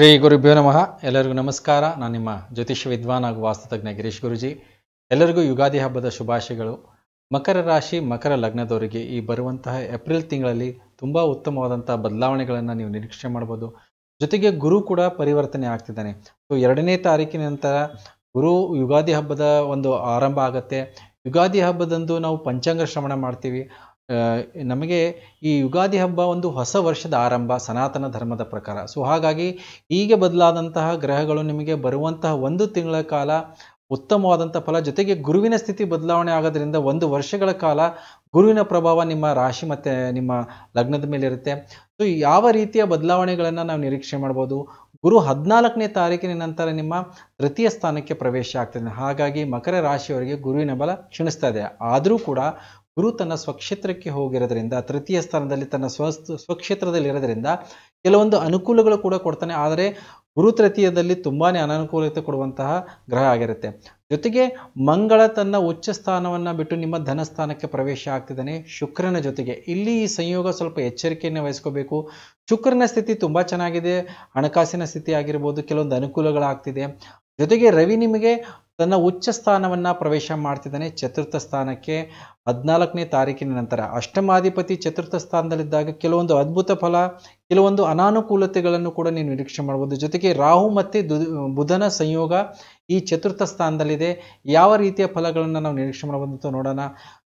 ಶ್ರೀ ಗುರುಭ್ಯೋ ನಮಃ ಎಲ್ಲರಿಗೂ ನಮಸ್ಕಾರ ನಾನು ನಿಮ್ಮ ಜ್ಯೋತಿಷ್ಯ ವಿದ್ವಾನ್ ಹಾಗೂ ವಾಸ್ತುತಜ್ಞ ಗಿರೀಶ್ ಗುರುಜಿ ಎಲ್ಲರಿಗೂ ಯುಗಾದಿ ಹಬ್ಬದ ಶುಭಾಶಯಗಳು ಮಕರ ರಾಶಿ ಮಕರ ಲಗ್ನದವರಿಗೆ ಈ ಬರುವಂತಹ ಏಪ್ರಿಲ್ ತಿಂಗಳಲ್ಲಿ ತುಂಬ ಉತ್ತಮವಾದಂತಹ ಬದಲಾವಣೆಗಳನ್ನು ನೀವು ನಿರೀಕ್ಷೆ ಮಾಡ್ಬೋದು ಜೊತೆಗೆ ಗುರು ಕೂಡ ಪರಿವರ್ತನೆ ಆಗ್ತಿದ್ದಾನೆ ಸೊ ಎರಡನೇ ತಾರೀಕಿನ ನಂತರ ಗುರು ಯುಗಾದಿ ಹಬ್ಬದ ಒಂದು ಆರಂಭ ಆಗುತ್ತೆ ಯುಗಾದಿ ಹಬ್ಬದಂದು ನಾವು ಪಂಚಾಂಗ ಶ್ರವಣ ಮಾಡ್ತೀವಿ ನಮಗೆ ಈ ಯುಗಾದಿ ಹಬ್ಬ ಒಂದು ಹೊಸ ವರ್ಷದ ಆರಂಭ ಸನಾತನ ಧರ್ಮದ ಪ್ರಕಾರ ಸೊ ಹಾಗಾಗಿ ಹೀಗೆ ಬದಲಾದಂತಹ ಗ್ರಹಗಳು ನಿಮಗೆ ಬರುವಂತಹ ಒಂದು ತಿಂಗಳ ಕಾಲ ಉತ್ತಮವಾದಂಥ ಫಲ ಜೊತೆಗೆ ಗುರುವಿನ ಸ್ಥಿತಿ ಬದಲಾವಣೆ ಆಗೋದ್ರಿಂದ ಒಂದು ವರ್ಷಗಳ ಕಾಲ ಗುರುವಿನ ಪ್ರಭಾವ ನಿಮ್ಮ ರಾಶಿ ಮತ್ತು ನಿಮ್ಮ ಲಗ್ನದ ಮೇಲೆ ಇರುತ್ತೆ ಸೊ ಯಾವ ರೀತಿಯ ಬದಲಾವಣೆಗಳನ್ನು ನಾವು ನಿರೀಕ್ಷೆ ಮಾಡ್ಬೋದು ಗುರು ಹದಿನಾಲ್ಕನೇ ತಾರೀಕಿನ ನಂತರ ನಿಮ್ಮ ತೃತೀಯ ಸ್ಥಾನಕ್ಕೆ ಪ್ರವೇಶ ಆಗ್ತದೆ ಹಾಗಾಗಿ ಮಕರ ರಾಶಿಯವರಿಗೆ ಗುರುವಿನ ಬಲ ಕ್ಷೀಣಿಸ್ತಾ ಇದೆ ಆದರೂ ಕೂಡ ಗುರು ತನ್ನ ಸ್ವಕ್ಷೇತ್ರಕ್ಕೆ ಹೋಗಿರೋದ್ರಿಂದ ತೃತೀಯ ಸ್ಥಾನದಲ್ಲಿ ತನ್ನ ಸ್ವ ಸ್ವಕ್ಷೇತ್ರದಲ್ಲಿ ಇರೋದ್ರಿಂದ ಕೆಲವೊಂದು ಅನುಕೂಲಗಳು ಕೂಡ ಕೊಡ್ತಾನೆ ಆದರೆ ಗುರು ತೃತೀಯದಲ್ಲಿ ತುಂಬಾ ಅನಾನುಕೂಲತೆ ಕೊಡುವಂತಹ ಗ್ರಹ ಆಗಿರುತ್ತೆ ಜೊತೆಗೆ ಮಂಗಳ ತನ್ನ ಉಚ್ಚ ಸ್ಥಾನವನ್ನು ಬಿಟ್ಟು ನಿಮ್ಮ ಧನಸ್ಥಾನಕ್ಕೆ ಪ್ರವೇಶ ಆಗ್ತಿದ್ದಾನೆ ಶುಕ್ರನ ಜೊತೆಗೆ ಇಲ್ಲಿ ಈ ಸಂಯೋಗ ಸ್ವಲ್ಪ ಎಚ್ಚರಿಕೆಯನ್ನು ವಹಿಸ್ಕೋಬೇಕು ಶುಕ್ರನ ಸ್ಥಿತಿ ತುಂಬ ಚೆನ್ನಾಗಿದೆ ಹಣಕಾಸಿನ ಸ್ಥಿತಿ ಆಗಿರ್ಬೋದು ಕೆಲವೊಂದು ಅನುಕೂಲಗಳಾಗ್ತಿದೆ ಜೊತೆಗೆ ರವಿ ನಿಮಗೆ ತನ್ನ ಉಚ್ಚ ಸ್ಥಾನವನ್ನು ಪ್ರವೇಶ ಮಾಡ್ತಿದ್ದಾನೆ ಚತುರ್ಥ ಸ್ಥಾನಕ್ಕೆ ಹದಿನಾಲ್ಕನೇ ತಾರೀಕಿನ ನಂತರ ಅಷ್ಟಮಾಧಿಪತಿ ಚತುರ್ಥ ಸ್ಥಾನದಲ್ಲಿದ್ದಾಗ ಕೆಲವೊಂದು ಅದ್ಭುತ ಫಲ ಕೆಲವೊಂದು ಅನಾನುಕೂಲತೆಗಳನ್ನು ಕೂಡ ನೀವು ನಿರೀಕ್ಷೆ ಮಾಡ್ಬೋದು ಜೊತೆಗೆ ರಾಹು ಮತ್ತು ಬುಧನ ಸಂಯೋಗ ಈ ಚತುರ್ಥ ಸ್ಥಾನದಲ್ಲಿದೆ ಯಾವ ರೀತಿಯ ಫಲಗಳನ್ನು ನಾವು ನಿರೀಕ್ಷೆ ಮಾಡಬಹುದು ಅಂತ ನೋಡೋಣ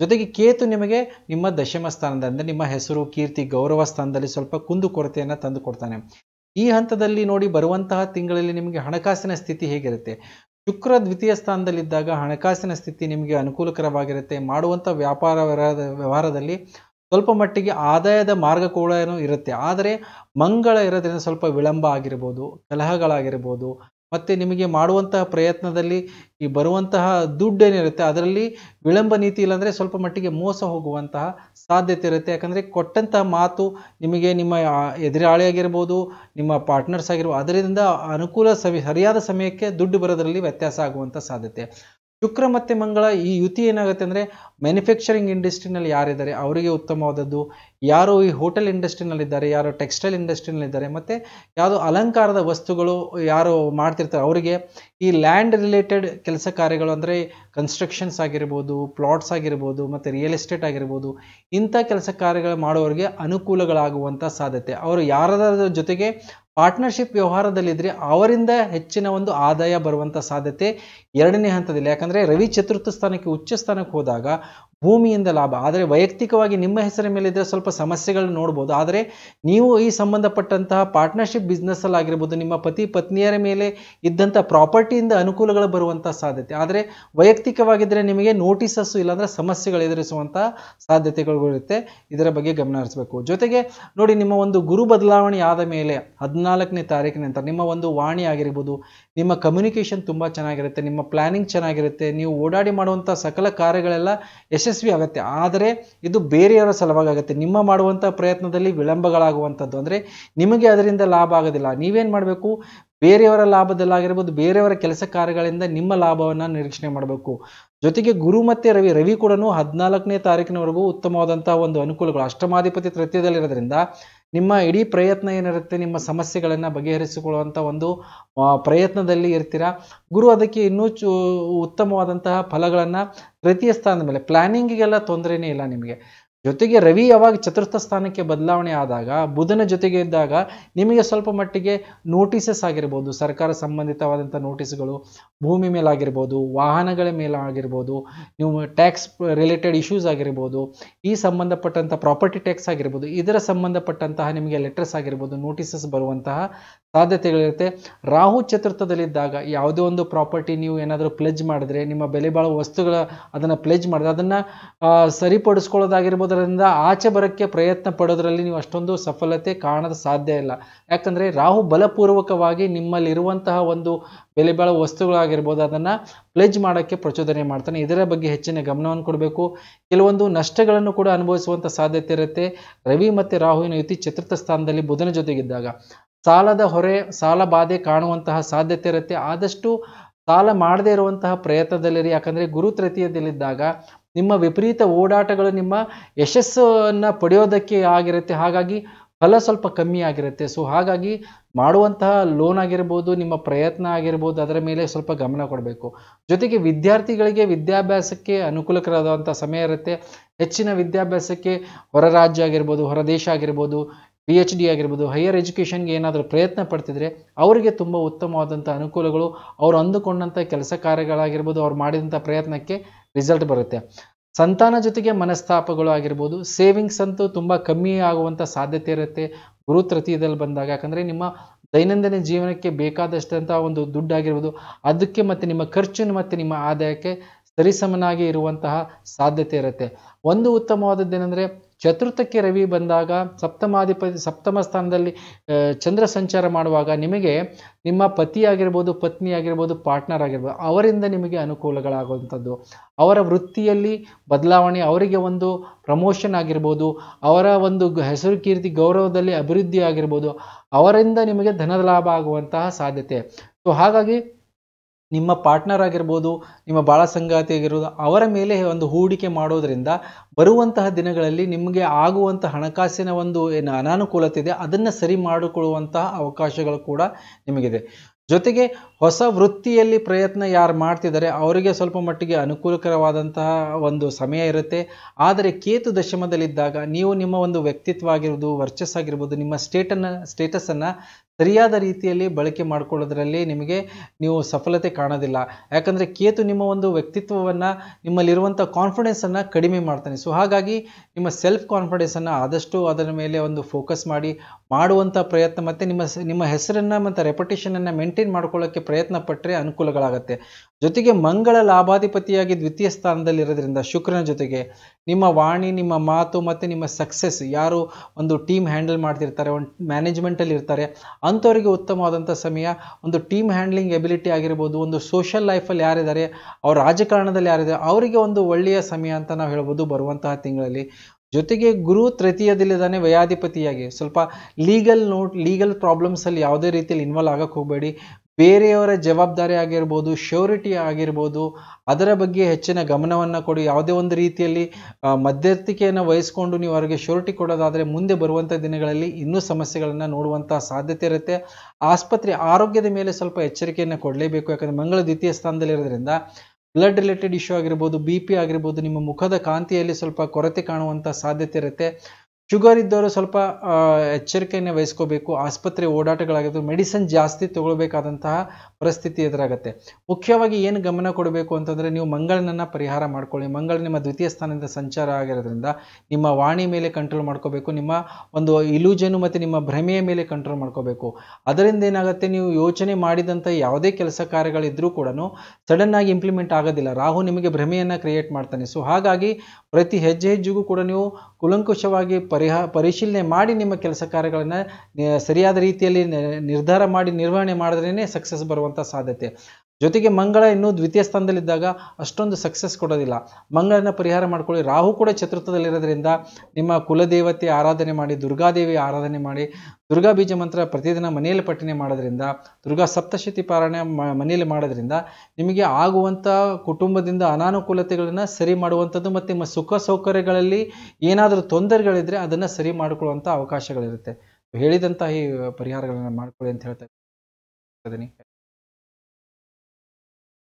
ಜೊತೆಗೆ ಕೇತು ನಿಮಗೆ ನಿಮ್ಮ ದಶಮ ಸ್ಥಾನದ ಅಂದರೆ ನಿಮ್ಮ ಹೆಸರು ಕೀರ್ತಿ ಗೌರವ ಸ್ಥಾನದಲ್ಲಿ ಸ್ವಲ್ಪ ಕುಂದುಕೊರತೆಯನ್ನು ತಂದುಕೊಡ್ತಾನೆ ಈ ಹಂತದಲ್ಲಿ ನೋಡಿ ಬರುವಂತಹ ತಿಂಗಳಲ್ಲಿ ನಿಮಗೆ ಹಣಕಾಸಿನ ಸ್ಥಿತಿ ಹೇಗಿರುತ್ತೆ ಶುಕ್ರ ದ್ವಿತೀಯ ಸ್ಥಾನದಲ್ಲಿದ್ದಾಗ ಹಣಕಾಸಿನ ಸ್ಥಿತಿ ನಿಮಗೆ ಅನುಕೂಲಕರವಾಗಿರುತ್ತೆ ಮಾಡುವಂಥ ವ್ಯಾಪಾರ ವ್ಯವಹಾರದಲ್ಲಿ ಸ್ವಲ್ಪ ಮಟ್ಟಿಗೆ ಆದಾಯದ ಮಾರ್ಗ ಕೂಡ ಇರುತ್ತೆ ಆದರೆ ಮಂಗಳ ಇರೋದ್ರಿಂದ ಸ್ವಲ್ಪ ವಿಳಂಬ ಆಗಿರ್ಬೋದು ಕಲಹಗಳಾಗಿರ್ಬೋದು ಮತ್ತು ನಿಮಗೆ ಮಾಡುವಂತಹ ಪ್ರಯತ್ನದಲ್ಲಿ ಈ ಬರುವಂತಹ ಏನಿರುತ್ತೆ ಅದರಲ್ಲಿ ವಿಳಂಬ ನೀತಿ ಇಲ್ಲಾಂದರೆ ಸ್ವಲ್ಪ ಮಟ್ಟಿಗೆ ಮೋಸ ಹೋಗುವಂತಹ ಸಾಧ್ಯತೆ ಇರುತ್ತೆ ಯಾಕಂದರೆ ಕೊಟ್ಟಂತಹ ಮಾತು ನಿಮಗೆ ನಿಮ್ಮ ಎದುರಾಳಿ ಆಗಿರ್ಬೋದು ನಿಮ್ಮ ಪಾರ್ಟ್ನರ್ಸ್ ಆಗಿರ್ಬೋದು ಅದರಿಂದ ಅನುಕೂಲ ಸವಿ ಸರಿಯಾದ ಸಮಯಕ್ಕೆ ದುಡ್ಡು ಬರೋದರಲ್ಲಿ ವ್ಯತ್ಯಾಸ ಆಗುವಂಥ ಸಾಧ್ಯತೆ ಶುಕ್ರ ಮತ್ತು ಮಂಗಳ ಈ ಯುತಿ ಏನಾಗುತ್ತೆ ಅಂದರೆ ಮ್ಯಾನುಫ್ಯಾಕ್ಚರಿಂಗ್ ಇಂಡಸ್ಟ್ರಿನಲ್ಲಿ ಯಾರಿದ್ದಾರೆ ಅವರಿಗೆ ಉತ್ತಮವಾದದ್ದು ಯಾರು ಈ ಹೋಟೆಲ್ ಇಂಡಸ್ಟ್ರಿನಲ್ಲಿದ್ದಾರೆ ಯಾರು ಟೆಕ್ಸ್ಟೈಲ್ ಇಂಡಸ್ಟ್ರಿನಲ್ಲಿದ್ದಾರೆ ಮತ್ತು ಯಾವುದು ಅಲಂಕಾರದ ವಸ್ತುಗಳು ಯಾರು ಮಾಡ್ತಿರ್ತಾರೆ ಅವರಿಗೆ ಈ ಲ್ಯಾಂಡ್ ರಿಲೇಟೆಡ್ ಕೆಲಸ ಕಾರ್ಯಗಳು ಅಂದರೆ ಕನ್ಸ್ಟ್ರಕ್ಷನ್ಸ್ ಆಗಿರ್ಬೋದು ಪ್ಲಾಟ್ಸ್ ಆಗಿರ್ಬೋದು ಮತ್ತು ರಿಯಲ್ ಎಸ್ಟೇಟ್ ಆಗಿರ್ಬೋದು ಇಂಥ ಕೆಲಸ ಕಾರ್ಯಗಳು ಮಾಡುವವರಿಗೆ ಅನುಕೂಲಗಳಾಗುವಂಥ ಸಾಧ್ಯತೆ ಅವರು ಯಾರದರ ಜೊತೆಗೆ ಪಾರ್ಟ್ನರ್ಶಿಪ್ ವ್ಯವಹಾರದಲ್ಲಿದ್ದರೆ ಅವರಿಂದ ಹೆಚ್ಚಿನ ಒಂದು ಆದಾಯ ಬರುವಂಥ ಸಾಧ್ಯತೆ ಎರಡನೇ ಹಂತದಲ್ಲಿ ಯಾಕಂದರೆ ರವಿ ಚತುರ್ಥ ಸ್ಥಾನಕ್ಕೆ ಉಚ್ಚ ಸ್ಥಾನಕ್ಕೆ ಹೋದಾಗ ಭೂಮಿಯಿಂದ ಲಾಭ ಆದರೆ ವೈಯಕ್ತಿಕವಾಗಿ ನಿಮ್ಮ ಹೆಸರ ಮೇಲಿದ್ದರೆ ಸ್ವಲ್ಪ ಸಮಸ್ಯೆಗಳನ್ನ ನೋಡ್ಬೋದು ಆದರೆ ನೀವು ಈ ಸಂಬಂಧಪಟ್ಟಂತಹ ಪಾರ್ಟ್ನರ್ಶಿಪ್ ಬಿಸ್ನೆಸ್ಸಲ್ಲಿ ಆಗಿರ್ಬೋದು ನಿಮ್ಮ ಪತಿ ಪತ್ನಿಯರ ಮೇಲೆ ಇದ್ದಂಥ ಪ್ರಾಪರ್ಟಿಯಿಂದ ಅನುಕೂಲಗಳು ಬರುವಂಥ ಸಾಧ್ಯತೆ ಆದರೆ ವೈಯಕ್ತಿಕವಾಗಿದ್ದರೆ ನಿಮಗೆ ನೋಟಿಸಸ್ಸು ಇಲ್ಲಾಂದರೆ ಸಮಸ್ಯೆಗಳು ಎದುರಿಸುವಂಥ ಸಾಧ್ಯತೆಗಳು ಇರುತ್ತೆ ಇದರ ಬಗ್ಗೆ ಗಮನ ಹರಿಸಬೇಕು ಜೊತೆಗೆ ನೋಡಿ ನಿಮ್ಮ ಒಂದು ಗುರು ಬದಲಾವಣೆ ಆದ ಮೇಲೆ ಹದಿನಾಲ್ಕನೇ ತಾರೀಕಿನ ನಿಮ್ಮ ಒಂದು ವಾಣಿ ಆಗಿರ್ಬೋದು ನಿಮ್ಮ ಕಮ್ಯುನಿಕೇಷನ್ ತುಂಬ ಚೆನ್ನಾಗಿರುತ್ತೆ ನಿಮ್ಮ ಪ್ಲ್ಯಾನಿಂಗ್ ಚೆನ್ನಾಗಿರುತ್ತೆ ನೀವು ಓಡಾಡಿ ಮಾಡುವಂಥ ಸಕಲ ಕಾರ್ಯಗಳೆಲ್ಲ ಯಶಸ್ವಿ ಆಗುತ್ತೆ ಆದರೆ ಇದು ಬೇರೆಯವರ ಸಲುವಾಗಿ ಆಗುತ್ತೆ ನಿಮ್ಮ ಮಾಡುವಂಥ ಪ್ರಯತ್ನದಲ್ಲಿ ವಿಳಂಬಗಳಾಗುವಂಥದ್ದು ಅಂದರೆ ನಿಮಗೆ ಅದರಿಂದ ಲಾಭ ಆಗೋದಿಲ್ಲ ನೀವೇನು ಮಾಡಬೇಕು ಬೇರೆಯವರ ಲಾಭದಲ್ಲಾಗಿರ್ಬೋದು ಬೇರೆಯವರ ಕೆಲಸ ಕಾರ್ಯಗಳಿಂದ ನಿಮ್ಮ ಲಾಭವನ್ನು ನಿರೀಕ್ಷಣೆ ಮಾಡಬೇಕು ಜೊತೆಗೆ ಗುರು ಮತ್ತು ರವಿ ರವಿ ಕೂಡ ಹದಿನಾಲ್ಕನೇ ತಾರೀಕಿನವರೆಗೂ ಉತ್ತಮವಾದಂಥ ಒಂದು ಅನುಕೂಲಗಳು ಅಷ್ಟಮಾಧಿಪತಿ ತೃತೀಯದಲ್ಲಿರೋದ್ರಿಂದ ನಿಮ್ಮ ಇಡೀ ಪ್ರಯತ್ನ ಏನಿರುತ್ತೆ ನಿಮ್ಮ ಸಮಸ್ಯೆಗಳನ್ನು ಬಗೆಹರಿಸಿಕೊಳ್ಳುವಂಥ ಒಂದು ಪ್ರಯತ್ನದಲ್ಲಿ ಇರ್ತೀರಾ ಗುರು ಅದಕ್ಕೆ ಇನ್ನೂ ಚು ಉತ್ತಮವಾದಂತಹ ಫಲಗಳನ್ನು ತೃತೀಯ ಸ್ಥಾನದ ಮೇಲೆ ಪ್ಲ್ಯಾನಿಂಗಿಗೆಲ್ಲ ತೊಂದರೆನೇ ಇಲ್ಲ ನಿಮಗೆ ಜೊತೆಗೆ ರವಿ ಯಾವಾಗ ಚತುರ್ಥ ಸ್ಥಾನಕ್ಕೆ ಬದಲಾವಣೆ ಆದಾಗ ಬುಧನ ಜೊತೆಗೆ ಇದ್ದಾಗ ನಿಮಗೆ ಸ್ವಲ್ಪ ಮಟ್ಟಿಗೆ ನೋಟಿಸಸ್ ಆಗಿರ್ಬೋದು ಸರ್ಕಾರ ಸಂಬಂಧಿತವಾದಂಥ ನೋಟಿಸ್ಗಳು ಭೂಮಿ ಮೇಲಾಗಿರ್ಬೋದು ವಾಹನಗಳ ಮೇಲೆ ಆಗಿರ್ಬೋದು ನೀವು ಟ್ಯಾಕ್ಸ್ ರಿಲೇಟೆಡ್ ಇಶ್ಯೂಸ್ ಆಗಿರ್ಬೋದು ಈ ಸಂಬಂಧಪಟ್ಟಂಥ ಪ್ರಾಪರ್ಟಿ ಟ್ಯಾಕ್ಸ್ ಆಗಿರ್ಬೋದು ಇದರ ಸಂಬಂಧಪಟ್ಟಂತಹ ನಿಮಗೆ ಲೆಟರ್ಸ್ ಆಗಿರ್ಬೋದು ನೋಟಿಸಸ್ ಬರುವಂತಹ ಸಾಧ್ಯತೆಗಳಿರುತ್ತೆ ರಾಹು ಚತುರ್ಥದಲ್ಲಿದ್ದಾಗ ಯಾವುದೇ ಒಂದು ಪ್ರಾಪರ್ಟಿ ನೀವು ಏನಾದರೂ ಪ್ಲೆಜ್ ಮಾಡಿದ್ರೆ ನಿಮ್ಮ ಬೆಲೆ ಬಾಳುವ ವಸ್ತುಗಳ ಅದನ್ನು ಪ್ಲೆಜ್ ಮಾಡಿದ್ರೆ ಅದನ್ನು ಸರಿಪಡಿಸ್ಕೊಳ್ಳೋದಾಗಿರ್ಬೋದು ಆಚೆ ಬರೋಕ್ಕೆ ಪ್ರಯತ್ನ ಪಡೋದ್ರಲ್ಲಿ ನೀವು ಅಷ್ಟೊಂದು ಸಫಲತೆ ಕಾಣದ ಸಾಧ್ಯ ಇಲ್ಲ ಯಾಕಂದರೆ ರಾಹು ಬಲಪೂರ್ವಕವಾಗಿ ನಿಮ್ಮಲ್ಲಿರುವಂತಹ ಒಂದು ಬೆಲೆ ಬಾಳುವ ವಸ್ತುಗಳಾಗಿರ್ಬೋದು ಅದನ್ನು ಪ್ಲೆಜ್ ಮಾಡೋಕ್ಕೆ ಪ್ರಚೋದನೆ ಮಾಡ್ತಾನೆ ಇದರ ಬಗ್ಗೆ ಹೆಚ್ಚಿನ ಗಮನವನ್ನು ಕೊಡಬೇಕು ಕೆಲವೊಂದು ನಷ್ಟಗಳನ್ನು ಕೂಡ ಅನುಭವಿಸುವಂಥ ಸಾಧ್ಯತೆ ಇರುತ್ತೆ ರವಿ ಮತ್ತು ರಾಹುವಿನ ಯುತಿ ಚತುರ್ಥ ಸ್ಥಾನದಲ್ಲಿ ಬುಧನ ಜೊತೆಗಿದ್ದಾಗ ಸಾಲದ ಹೊರೆ ಸಾಲ ಬಾಧೆ ಕಾಣುವಂತಹ ಸಾಧ್ಯತೆ ಇರುತ್ತೆ ಆದಷ್ಟು ಸಾಲ ಮಾಡದೇ ಇರುವಂತಹ ಪ್ರಯತ್ನದಲ್ಲಿರಿ ಯಾಕಂದರೆ ಗುರು ತೃತೀಯದಲ್ಲಿದ್ದಾಗ ನಿಮ್ಮ ವಿಪರೀತ ಓಡಾಟಗಳು ನಿಮ್ಮ ಯಶಸ್ಸನ್ನು ಪಡೆಯೋದಕ್ಕೆ ಆಗಿರುತ್ತೆ ಹಾಗಾಗಿ ಫಲ ಸ್ವಲ್ಪ ಕಮ್ಮಿ ಆಗಿರುತ್ತೆ ಸೊ ಹಾಗಾಗಿ ಮಾಡುವಂತಹ ಲೋನ್ ಆಗಿರ್ಬೋದು ನಿಮ್ಮ ಪ್ರಯತ್ನ ಆಗಿರ್ಬೋದು ಅದರ ಮೇಲೆ ಸ್ವಲ್ಪ ಗಮನ ಕೊಡಬೇಕು ಜೊತೆಗೆ ವಿದ್ಯಾರ್ಥಿಗಳಿಗೆ ವಿದ್ಯಾಭ್ಯಾಸಕ್ಕೆ ಅನುಕೂಲಕರವಾದಂಥ ಸಮಯ ಇರುತ್ತೆ ಹೆಚ್ಚಿನ ವಿದ್ಯಾಭ್ಯಾಸಕ್ಕೆ ಹೊರ ರಾಜ್ಯ ಆಗಿರ್ಬೋದು ಹೊರ ದೇಶ ಆಗಿರ್ಬೋದು ಪಿ ಎಚ್ ಡಿ ಆಗಿರ್ಬೋದು ಹೈಯರ್ ಎಜುಕೇಷನ್ಗೆ ಏನಾದರೂ ಪ್ರಯತ್ನ ಪಡ್ತಿದ್ರೆ ಅವರಿಗೆ ತುಂಬ ಉತ್ತಮವಾದಂಥ ಅನುಕೂಲಗಳು ಅವ್ರು ಅಂದುಕೊಂಡಂಥ ಕೆಲಸ ಕಾರ್ಯಗಳಾಗಿರ್ಬೋದು ಅವ್ರು ಮಾಡಿದಂಥ ಪ್ರಯತ್ನಕ್ಕೆ ರಿಸಲ್ಟ್ ಬರುತ್ತೆ ಸಂತಾನ ಜೊತೆಗೆ ಮನಸ್ತಾಪಗಳು ಆಗಿರ್ಬೋದು ಸೇವಿಂಗ್ಸ್ ಅಂತೂ ತುಂಬ ಕಮ್ಮಿ ಆಗುವಂಥ ಸಾಧ್ಯತೆ ಇರುತ್ತೆ ಗುರುತೃತೀಯದಲ್ಲಿ ಬಂದಾಗ ಯಾಕಂದರೆ ನಿಮ್ಮ ದೈನಂದಿನ ಜೀವನಕ್ಕೆ ಬೇಕಾದಷ್ಟಂಥ ಒಂದು ದುಡ್ಡು ಆಗಿರ್ಬೋದು ಅದಕ್ಕೆ ಮತ್ತು ನಿಮ್ಮ ಖರ್ಚು ಮತ್ತು ನಿಮ್ಮ ಆದಾಯಕ್ಕೆ ಸರಿಸಮನಾಗಿ ಇರುವಂತಹ ಸಾಧ್ಯತೆ ಇರುತ್ತೆ ಒಂದು ಉತ್ತಮವಾದದ್ದೇನೆಂದರೆ ಚತುರ್ಥಕ್ಕೆ ರವಿ ಬಂದಾಗ ಸಪ್ತಮಾಧಿಪತಿ ಸಪ್ತಮ ಸ್ಥಾನದಲ್ಲಿ ಚಂದ್ರ ಸಂಚಾರ ಮಾಡುವಾಗ ನಿಮಗೆ ನಿಮ್ಮ ಪತಿ ಆಗಿರ್ಬೋದು ಪತ್ನಿ ಆಗಿರ್ಬೋದು ಪಾರ್ಟ್ನರ್ ಆಗಿರ್ಬೋದು ಅವರಿಂದ ನಿಮಗೆ ಅನುಕೂಲಗಳಾಗುವಂಥದ್ದು ಅವರ ವೃತ್ತಿಯಲ್ಲಿ ಬದಲಾವಣೆ ಅವರಿಗೆ ಒಂದು ಪ್ರಮೋಷನ್ ಆಗಿರ್ಬೋದು ಅವರ ಒಂದು ಹೆಸರು ಕೀರ್ತಿ ಗೌರವದಲ್ಲಿ ಅಭಿವೃದ್ಧಿ ಆಗಿರ್ಬೋದು ಅವರಿಂದ ನಿಮಗೆ ಧನದ ಲಾಭ ಆಗುವಂತಹ ಸಾಧ್ಯತೆ ಸೊ ಹಾಗಾಗಿ ನಿಮ್ಮ ಪಾರ್ಟ್ನರ್ ಆಗಿರ್ಬೋದು ನಿಮ್ಮ ಬಾಳ ಸಂಗಾತಿ ಆಗಿರ್ಬೋದು ಅವರ ಮೇಲೆ ಒಂದು ಹೂಡಿಕೆ ಮಾಡೋದರಿಂದ ಬರುವಂತಹ ದಿನಗಳಲ್ಲಿ ನಿಮಗೆ ಆಗುವಂಥ ಹಣಕಾಸಿನ ಒಂದು ಏನು ಅನಾನುಕೂಲತೆ ಇದೆ ಅದನ್ನು ಸರಿ ಮಾಡಿಕೊಳ್ಳುವಂತಹ ಅವಕಾಶಗಳು ಕೂಡ ನಿಮಗಿದೆ ಜೊತೆಗೆ ಹೊಸ ವೃತ್ತಿಯಲ್ಲಿ ಪ್ರಯತ್ನ ಯಾರು ಮಾಡ್ತಿದ್ದಾರೆ ಅವರಿಗೆ ಸ್ವಲ್ಪ ಮಟ್ಟಿಗೆ ಅನುಕೂಲಕರವಾದಂತಹ ಒಂದು ಸಮಯ ಇರುತ್ತೆ ಆದರೆ ಕೇತು ದಶಮದಲ್ಲಿದ್ದಾಗ ನೀವು ನಿಮ್ಮ ಒಂದು ವ್ಯಕ್ತಿತ್ವ ಆಗಿರ್ಬೋದು ವರ್ಚಸ್ ಆಗಿರ್ಬೋದು ನಿಮ್ಮ ಸ್ಟೇಟನ್ನು ಸ್ಟೇಟಸನ್ನು ಸರಿಯಾದ ರೀತಿಯಲ್ಲಿ ಬಳಕೆ ಮಾಡಿಕೊಳ್ಳೋದ್ರಲ್ಲಿ ನಿಮಗೆ ನೀವು ಸಫಲತೆ ಕಾಣೋದಿಲ್ಲ ಯಾಕಂದರೆ ಕೇತು ನಿಮ್ಮ ಒಂದು ವ್ಯಕ್ತಿತ್ವವನ್ನು ನಿಮ್ಮಲ್ಲಿರುವಂಥ ಕಾನ್ಫಿಡೆನ್ಸನ್ನು ಕಡಿಮೆ ಮಾಡ್ತಾನೆ ಸೊ ಹಾಗಾಗಿ ನಿಮ್ಮ ಸೆಲ್ಫ್ ಕಾನ್ಫಿಡೆನ್ಸನ್ನು ಆದಷ್ಟು ಅದರ ಮೇಲೆ ಒಂದು ಫೋಕಸ್ ಮಾಡಿ ಮಾಡುವಂಥ ಪ್ರಯತ್ನ ಮತ್ತು ನಿಮ್ಮ ನಿಮ್ಮ ಹೆಸರನ್ನು ಮತ್ತು ರೆಪುಟೇಷನನ್ನು ಮೇಂಟೈನ್ ಮಾಡ್ಕೊಳ್ಳೋಕ್ಕೆ ಪ್ರಯತ್ನ ಪಟ್ಟರೆ ಅನುಕೂಲಗಳಾಗತ್ತೆ ಜೊತೆಗೆ ಮಂಗಳ ಲಾಭಾಧಿಪತಿಯಾಗಿ ದ್ವಿತೀಯ ಸ್ಥಾನದಲ್ಲಿರೋದ್ರಿಂದ ಶುಕ್ರನ ಜೊತೆಗೆ ನಿಮ್ಮ ವಾಣಿ ನಿಮ್ಮ ಮಾತು ಮತ್ತು ನಿಮ್ಮ ಸಕ್ಸಸ್ ಯಾರು ಒಂದು ಟೀಮ್ ಹ್ಯಾಂಡಲ್ ಮಾಡ್ತಿರ್ತಾರೆ ಒಂದು ಮ್ಯಾನೇಜ್ಮೆಂಟಲ್ಲಿ ಇರ್ತಾರೆ ಅಂಥವರಿಗೆ ಉತ್ತಮವಾದಂಥ ಸಮಯ ಒಂದು ಟೀಮ್ ಹ್ಯಾಂಡ್ಲಿಂಗ್ ಎಬಿಲಿಟಿ ಆಗಿರ್ಬೋದು ಒಂದು ಸೋಷಿಯಲ್ ಲೈಫಲ್ಲಿ ಯಾರಿದ್ದಾರೆ ಅವ್ರ ರಾಜಕಾರಣದಲ್ಲಿ ಯಾರಿದ್ದಾರೆ ಅವರಿಗೆ ಒಂದು ಒಳ್ಳೆಯ ಸಮಯ ಅಂತ ನಾವು ಹೇಳ್ಬೋದು ಬರುವಂತಹ ತಿಂಗಳಲ್ಲಿ ಜೊತೆಗೆ ಗುರು ತೃತೀಯದಲ್ಲಿದ್ದಾನೆ ವಯಾಧಿಪತಿಯಾಗಿ ಸ್ವಲ್ಪ ಲೀಗಲ್ ನೋಟ್ ಲೀಗಲ್ ಪ್ರಾಬ್ಲಮ್ಸಲ್ಲಿ ಯಾವುದೇ ರೀತಿಯಲ್ಲಿ ಇನ್ವಾಲ್ವ್ ಆಗೋಕ್ಕೆ ಹೋಗಬೇಡಿ ಬೇರೆಯವರ ಜವಾಬ್ದಾರಿ ಆಗಿರ್ಬೋದು ಶ್ಯೂರಿಟಿ ಆಗಿರ್ಬೋದು ಅದರ ಬಗ್ಗೆ ಹೆಚ್ಚಿನ ಗಮನವನ್ನು ಕೊಡಿ ಯಾವುದೇ ಒಂದು ರೀತಿಯಲ್ಲಿ ಮಧ್ಯಸ್ಥಿಕೆಯನ್ನು ವಹಿಸ್ಕೊಂಡು ನೀವು ಅವರಿಗೆ ಶ್ಯೂರಿಟಿ ಕೊಡೋದಾದರೆ ಮುಂದೆ ಬರುವಂಥ ದಿನಗಳಲ್ಲಿ ಇನ್ನೂ ಸಮಸ್ಯೆಗಳನ್ನು ನೋಡುವಂಥ ಸಾಧ್ಯತೆ ಇರುತ್ತೆ ಆಸ್ಪತ್ರೆ ಆರೋಗ್ಯದ ಮೇಲೆ ಸ್ವಲ್ಪ ಎಚ್ಚರಿಕೆಯನ್ನು ಕೊಡಲೇಬೇಕು ಯಾಕಂದರೆ ಮಂಗಳ ದ್ವಿತೀಯ ಸ್ಥಾನದಲ್ಲಿರೋದ್ರಿಂದ ಬ್ಲಡ್ ರಿಲೇಟೆಡ್ ಇಶ್ಯೂ ಆಗಿರ್ಬೋದು ಬಿ ಪಿ ಆಗಿರ್ಬೋದು ನಿಮ್ಮ ಮುಖದ ಕಾಂತಿಯಲ್ಲಿ ಸ್ವಲ್ಪ ಕೊರತೆ ಕಾಣುವಂಥ ಸಾಧ್ಯತೆ ಇರುತ್ತೆ ಶುಗರ್ ಇದ್ದವರು ಸ್ವಲ್ಪ ಎಚ್ಚರಿಕೆಯನ್ನು ವಹಿಸ್ಕೋಬೇಕು ಆಸ್ಪತ್ರೆ ಓಡಾಟಗಳಾಗಿದ್ದು ಮೆಡಿಸನ್ ಜಾಸ್ತಿ ತಗೊಳ್ಬೇಕಾದಂತಹ ಪರಿಸ್ಥಿತಿ ಎದುರಾಗುತ್ತೆ ಮುಖ್ಯವಾಗಿ ಏನು ಗಮನ ಕೊಡಬೇಕು ಅಂತಂದರೆ ನೀವು ಮಂಗಳನನ್ನು ಪರಿಹಾರ ಮಾಡ್ಕೊಳ್ಳಿ ಮಂಗಳ ನಿಮ್ಮ ದ್ವಿತೀಯ ಸ್ಥಾನದಿಂದ ಸಂಚಾರ ಆಗಿರೋದ್ರಿಂದ ನಿಮ್ಮ ವಾಣಿ ಮೇಲೆ ಕಂಟ್ರೋಲ್ ಮಾಡ್ಕೋಬೇಕು ನಿಮ್ಮ ಒಂದು ಇಲುಜನು ಮತ್ತು ನಿಮ್ಮ ಭ್ರಮೆಯ ಮೇಲೆ ಕಂಟ್ರೋಲ್ ಮಾಡ್ಕೋಬೇಕು ಅದರಿಂದ ಏನಾಗುತ್ತೆ ನೀವು ಯೋಚನೆ ಮಾಡಿದಂಥ ಯಾವುದೇ ಕೆಲಸ ಕಾರ್ಯಗಳಿದ್ದರೂ ಕೂಡ ಸಡನ್ನಾಗಿ ಇಂಪ್ಲಿಮೆಂಟ್ ಆಗೋದಿಲ್ಲ ರಾಹು ನಿಮಗೆ ಭ್ರಮೆಯನ್ನು ಕ್ರಿಯೇಟ್ ಮಾಡ್ತಾನೆ ಸೊ ಹಾಗಾಗಿ ಪ್ರತಿ ಹೆಜ್ಜೆ ಹೆಜ್ಜೆಗೂ ಕೂಡ ನೀವು ಕುಲಂಕುಷವಾಗಿ ಪರಿಹ ಪರಿಶೀಲನೆ ಮಾಡಿ ನಿಮ್ಮ ಕೆಲಸ ಕಾರ್ಯಗಳನ್ನು ಸರಿಯಾದ ರೀತಿಯಲ್ಲಿ ನಿರ್ಧಾರ ಮಾಡಿ ನಿರ್ವಹಣೆ ಮಾಡಿದ್ರೇ ಸಕ್ಸಸ್ ಬರುವಂಥ ಸಾಧ್ಯತೆ ಜೊತೆಗೆ ಮಂಗಳ ಇನ್ನೂ ದ್ವಿತೀಯ ಸ್ಥಾನದಲ್ಲಿದ್ದಾಗ ಅಷ್ಟೊಂದು ಸಕ್ಸಸ್ ಕೊಡೋದಿಲ್ಲ ಮಂಗಳನ ಪರಿಹಾರ ಮಾಡ್ಕೊಳ್ಳಿ ರಾಹು ಕೂಡ ಚತುರ್ಥದಲ್ಲಿರೋದ್ರಿಂದ ನಿಮ್ಮ ಕುಲದೇವತೆ ಆರಾಧನೆ ಮಾಡಿ ದುರ್ಗಾದೇವಿ ಆರಾಧನೆ ಮಾಡಿ ದುರ್ಗಾ ಬೀಜ ಮಂತ್ರ ಪ್ರತಿದಿನ ಮನೆಯಲ್ಲಿ ಪಠನೆ ಮಾಡೋದ್ರಿಂದ ದುರ್ಗಾ ಸಪ್ತಶತಿ ಪಾರಾಯಣ ಮನೆಯಲ್ಲಿ ಮಾಡೋದ್ರಿಂದ ನಿಮಗೆ ಆಗುವಂಥ ಕುಟುಂಬದಿಂದ ಅನಾನುಕೂಲತೆಗಳನ್ನು ಸರಿ ಮಾಡುವಂಥದ್ದು ಮತ್ತು ನಿಮ್ಮ ಸುಖ ಸೌಕರ್ಯಗಳಲ್ಲಿ ಏನಾದರೂ ತೊಂದರೆಗಳಿದ್ದರೆ ಅದನ್ನು ಸರಿ ಮಾಡಿಕೊಳ್ಳುವಂಥ ಅವಕಾಶಗಳಿರುತ್ತೆ ಹೇಳಿದಂತಹ ಈ ಪರಿಹಾರಗಳನ್ನು ಮಾಡ್ಕೊಳ್ಳಿ ಅಂತ ಹೇಳ್ತಾ ಇದ್ದೀನಿ